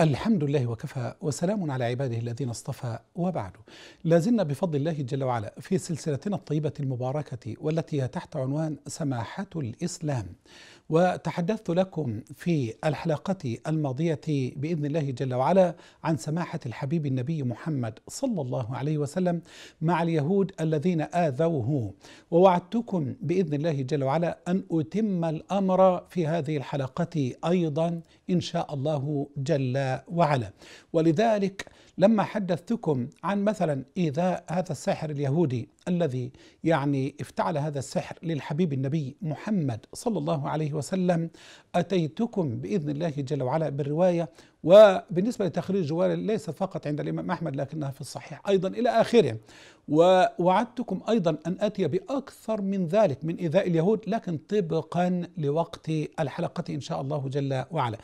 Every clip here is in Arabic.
الحمد لله وكفى وسلام على عباده الذين اصطفى وبعد لازلنا بفضل الله جل وعلا في سلسلتنا الطيبة المباركة والتي هي تحت عنوان سماحة الإسلام وتحدثت لكم في الحلقة الماضية بإذن الله جل وعلا عن سماحة الحبيب النبي محمد صلى الله عليه وسلم مع اليهود الذين آذوه ووعدتكم بإذن الله جل وعلا أن أتم الأمر في هذه الحلقة أيضا ان شاء الله جل وعلا ولذلك لما حدثتكم عن مثلا ايذاء هذا الساحر اليهودي الذي يعني افتعل هذا السحر للحبيب النبي محمد صلى الله عليه وسلم أتيتكم بإذن الله جل وعلا بالرواية وبالنسبة لتخريج جوال ليس فقط عند الإمام أحمد لكنها في الصحيح أيضا إلى آخره ووعدتكم أيضا أن أتي بأكثر من ذلك من إيذاء اليهود لكن طبقا لوقت الحلقة إن شاء الله جل وعلا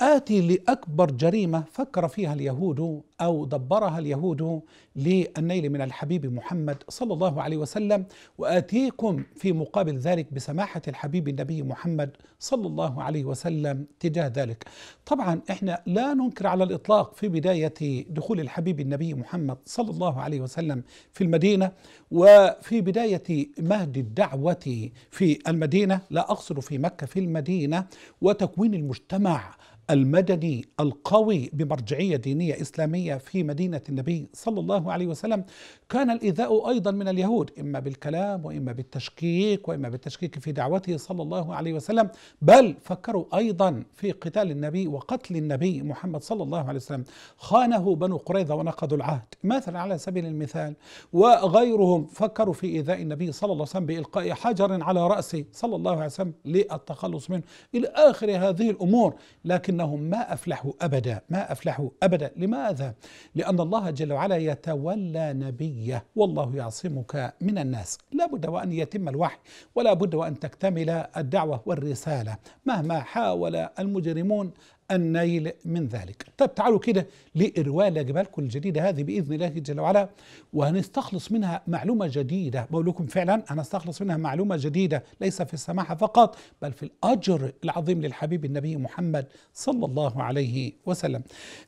آتي لأكبر جريمة فكر فيها اليهود أو دبرها اليهود للنيل من الحبيب محمد صلى الله عليه وسلم وآتيكم في مقابل ذلك بسماحة الحبيب النبي محمد صلى الله عليه وسلم تجاه ذلك طبعا احنا لا ننكر على الإطلاق في بداية دخول الحبيب النبي محمد صلى الله عليه وسلم في المدينة وفي بداية مهد الدعوة في المدينة لا أقصد في مكة في المدينة وتكوين المجتمع المدني القوي بمرجعيه دينيه اسلاميه في مدينه النبي صلى الله عليه وسلم كان الايذاء ايضا من اليهود اما بالكلام واما بالتشكيك واما بالتشكيك في دعوته صلى الله عليه وسلم بل فكروا ايضا في قتال النبي وقتل النبي محمد صلى الله عليه وسلم خانه بنو قريظه ونقضوا العهد مثلا على سبيل المثال وغيرهم فكروا في ايذاء النبي صلى الله عليه وسلم بالقاء حجر على راسه صلى الله عليه وسلم للتخلص منه الى اخر هذه الامور لكن أنهم ما أفلحوا أبدا ما أفلحوا أبدا لماذا؟ لأن الله جل وعلا يتولى نبيه والله يعصمك من الناس لا بد وأن يتم الوحي ولا بد وأن تكتمل الدعوة والرسالة مهما حاول المجرمون النيل من ذلك طيب تعالوا كده لإروال جبالكم الجديدة هذه بإذن الله جل وعلا وهنستخلص منها معلومة جديدة بقول لكم فعلا هنستخلص منها معلومة جديدة ليس في السماحة فقط بل في الأجر العظيم للحبيب النبي محمد صلى الله عليه وسلم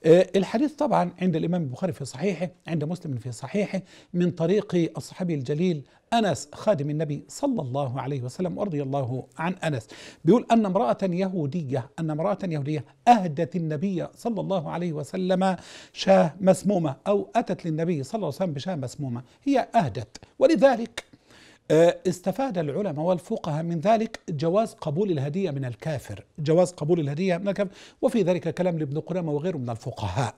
آه، الحديث طبعا عند الإمام البخاري في صحيحه عند مسلم في صحيحه من طريق الصحابي الجليل أنس خادم النبي صلى الله عليه وسلم ورضي الله عن أنس بيقول أن امرأة يهودية أن امرأة يهودية أهدت النبي صلى الله عليه وسلم شاه مسمومة أو أتت للنبي صلى الله عليه وسلم بشاه مسمومة هي أهدت ولذلك آه، استفاد العلماء والفقهاء من ذلك جواز قبول الهدية من الكافر جواز قبول الهدية من الكافر وفي ذلك كلام لابن قدامة وغيره من الفقهاء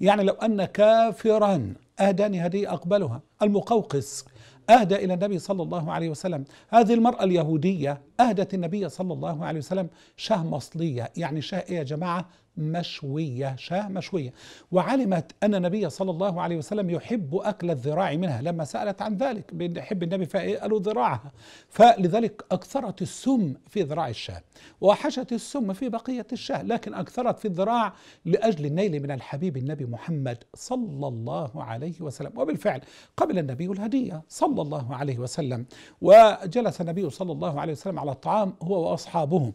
يعني لو أن كافرا أهداني هدية أقبلها المقوقس أهدى إلى النبي صلى الله عليه وسلم هذه المرأة اليهودية أهدت النبي صلى الله عليه وسلم شاه مصلية يعني شاه إيه يا جماعة مشوية شاة مشوية وعلمت أن النبي صلى الله عليه وسلم يحب أكل الذراع منها لما سألت عن ذلك بيحب النبي فقالوا ذراعها فلذلك أكثرت السم في ذراع الشاة وحشت السم في بقية الشاة لكن أكثرت في الذراع لأجل النيل من الحبيب النبي محمد صلى الله عليه وسلم وبالفعل قبل النبي الهدية صلى الله عليه وسلم وجلس النبي صلى الله عليه وسلم على الطعام هو وأصحابه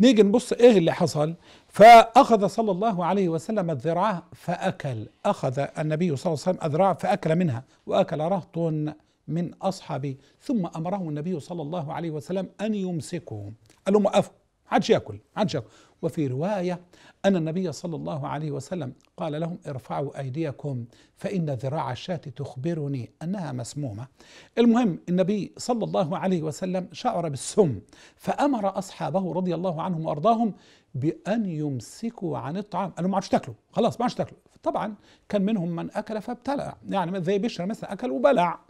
نيجي نبص ايه اللي حصل فاخذ صلى الله عليه وسلم الذراع فاكل اخذ النبي صلى الله عليه وسلم الذراع فاكل منها واكل رهط من اصحابه ثم امره النبي صلى الله عليه وسلم ان يمسكهم قال لهم وقفوا عادش ياكل عادش ياكل وفي روايه ان النبي صلى الله عليه وسلم قال لهم ارفعوا ايديكم فان ذراع الشاة تخبرني انها مسمومه. المهم النبي صلى الله عليه وسلم شعر بالسم فامر اصحابه رضي الله عنهم وارضاهم بان يمسكوا عن الطعام، قالوا ما عادش تاكلوا، خلاص ما عادش تاكلوا. طبعا كان منهم من اكل فابتلع، يعني زي بشر مثلا اكل وبلع.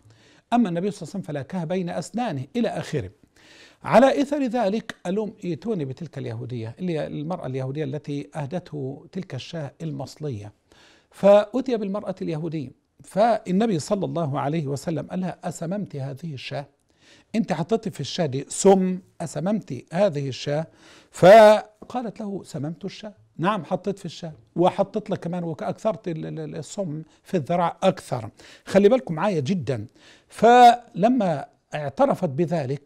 اما النبي صلى الله عليه وسلم فلاكها بين اسنانه الى اخره. على اثر ذلك الوم ايتوني بتلك اليهوديه اللي المراه اليهوديه التي اهدته تلك الشاه المصليه فاتي بالمراه اليهوديه فالنبي صلى الله عليه وسلم قال لها اسممت هذه الشاه انت حطيتي في الشاه دي سم اسممت هذه الشاه فقالت له سممت الشاه نعم حطيت في الشاه وحطيت لك كمان واكثرت السم في الذراع اكثر خلي بالكم معايا جدا فلما اعترفت بذلك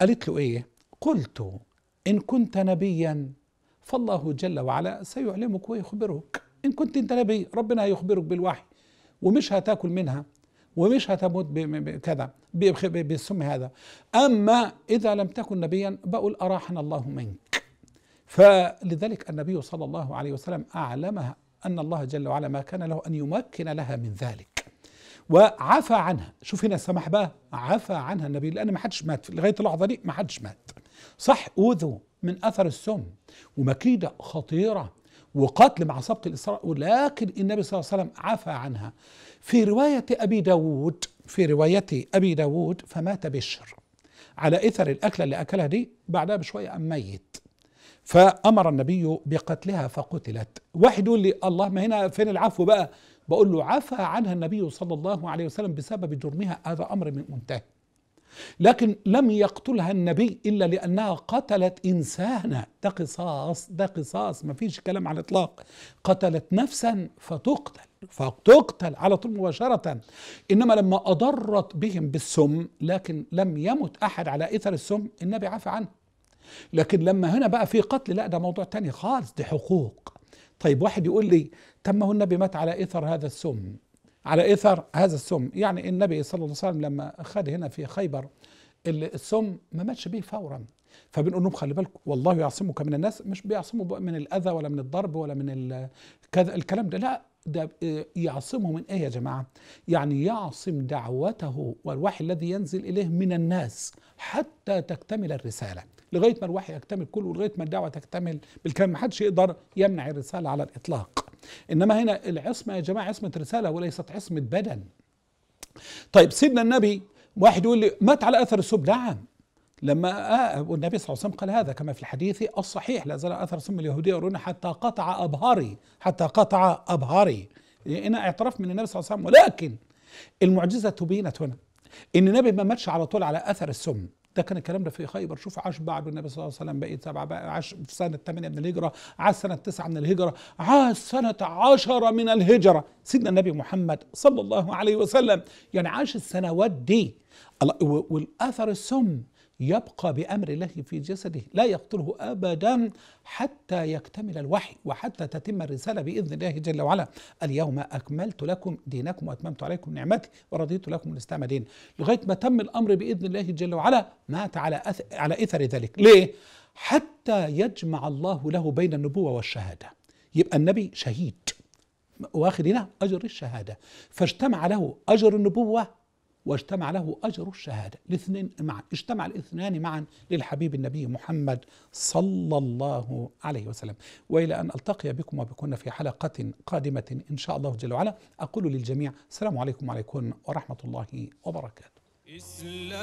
قالت له ايه قلت ان كنت نبيا فالله جل وعلا سيعلمك ويخبرك ان كنت انت نبي ربنا هيخبرك بالوحي ومش هتاكل منها ومش هتموت بكذا بالسم هذا اما اذا لم تكن نبيا بقول اراحنا الله منك فلذلك النبي صلى الله عليه وسلم اعلمها ان الله جل وعلا ما كان له ان يمكن لها من ذلك وعفى عنها شوف هنا السماح بقى عفى عنها النبي لان ما حدش مات لغايه اللحظه دي ما حدش مات صح اوذوا من اثر السم ومكيده خطيره وقتل مع سبق الإسراء ولكن النبي صلى الله عليه وسلم عفى عنها في رواية أبي داود في رواية أبي داود فمات بشر على إثر الأكلة اللي أكلها دي بعدها بشوية أم ميت فأمر النبي بقتلها فقتلت واحد يقول لي الله ما هنا فين العفو بقى بقول له عفى عنها النبي صلى الله عليه وسلم بسبب جرمها هذا أمر من منتهى لكن لم يقتلها النبي إلا لأنها قتلت إنسانا ده قصاص ده قصاص ما فيش كلام على الإطلاق قتلت نفسا فتقتل فتقتل على طول مباشرة إنما لما أضرت بهم بالسم لكن لم يمت أحد على إثر السم النبي عفى عنه لكن لما هنا بقى في قتل لا ده موضوع تاني خالص دي حقوق طيب واحد يقول لي تم هو النبي مات على اثر هذا السم على اثر هذا السم يعني النبي صلى الله عليه وسلم لما خد هنا في خيبر السم ما ماتش به فورا فبنقول لهم خلي بالكم والله يعصمك من الناس مش بيعصموا من الاذى ولا من الضرب ولا من كذا الكلام ده لا ده آه، يعصمه من ايه يا جماعه؟ يعني يعصم دعوته والوحي الذي ينزل اليه من الناس حتى تكتمل الرساله. لغايه ما الوحي يكتمل كله ولغايه ما الدعوه تكتمل بالكلام ما حدش يقدر يمنع الرساله على الاطلاق انما هنا العصمه يا جماعه عصمه رساله وليست عصمه بدن طيب سيدنا النبي واحد يقول لي مات على اثر السب نعم لما آه والنبي صلى الله عليه وسلم قال هذا كما في الحديث الصحيح لا زال اثر سم اليهوديه يرون حتى قطع ابهاري حتى قطع ابهاري هنا يعني اعتراف من النبي صلى الله عليه وسلم ولكن المعجزه تبينت هنا ان النبي ما ماتش على طول على اثر السم ده كان الكلام ده في خيبر شوف عاش بعد النبي صلى الله عليه وسلم بقيت سبعه بقى عاش في سنه ثمانية من الهجره عاش سنه تسعة من الهجره عاش سنه عشرة من الهجره سيدنا النبي محمد صلى الله عليه وسلم يعني عاش السنوات دي والاثر السم يبقى بامر الله في جسده لا يقتله ابدا حتى يكتمل الوحي وحتى تتم الرساله باذن الله جل وعلا اليوم اكملت لكم دينكم واتممت عليكم نعمتي ورضيت لكم الاسلام دين لغايه ما تم الامر باذن الله جل وعلا مات على أث... على اثر ذلك ليه حتى يجمع الله له بين النبوه والشهاده يبقى النبي شهيد واخذ هنا اجر الشهاده فاجتمع له اجر النبوه واجتمع له أجر الشهادة الاثنين معا اجتمع الاثنان معا للحبيب النبي محمد صلى الله عليه وسلم وإلى أن ألتقي بكم وبكن في حلقة قادمة إن شاء الله جل وعلا أقول للجميع السلام عليكم وعليكم ورحمة الله وبركاته